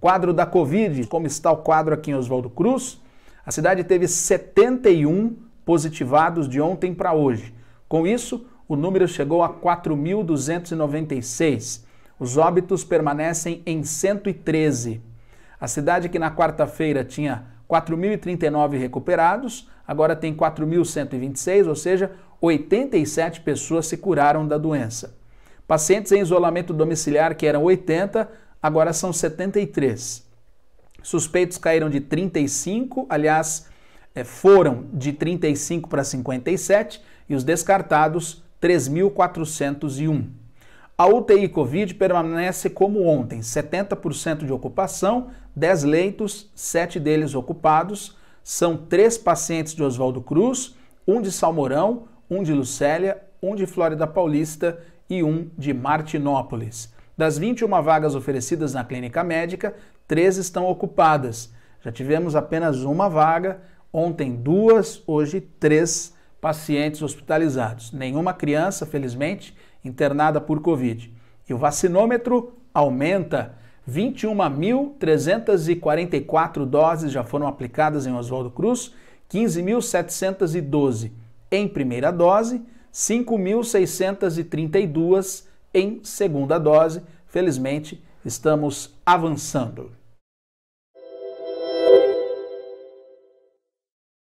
Quadro da Covid, como está o quadro aqui em Oswaldo Cruz? A cidade teve 71 positivados de ontem para hoje. Com isso, o número chegou a 4.296. Os óbitos permanecem em 113. A cidade que na quarta-feira tinha 4.039 recuperados, agora tem 4.126, ou seja, 87 pessoas se curaram da doença. Pacientes em isolamento domiciliar, que eram 80, agora são 73. Suspeitos caíram de 35, aliás, eh, foram de 35 para 57 e os descartados 3.401. A UTI Covid permanece como ontem: 70% de ocupação, 10 leitos, 7 deles ocupados. São três pacientes de Oswaldo Cruz, um de Salmorão, um de Lucélia, um de Flórida Paulista e um de Martinópolis. Das 21 vagas oferecidas na clínica médica, 13 estão ocupadas. Já tivemos apenas uma vaga, ontem duas, hoje três pacientes hospitalizados. Nenhuma criança, felizmente, internada por Covid. E o vacinômetro aumenta. 21.344 doses já foram aplicadas em Oswaldo Cruz, 15.712 em primeira dose, 5.632 em segunda dose. Felizmente, estamos avançando.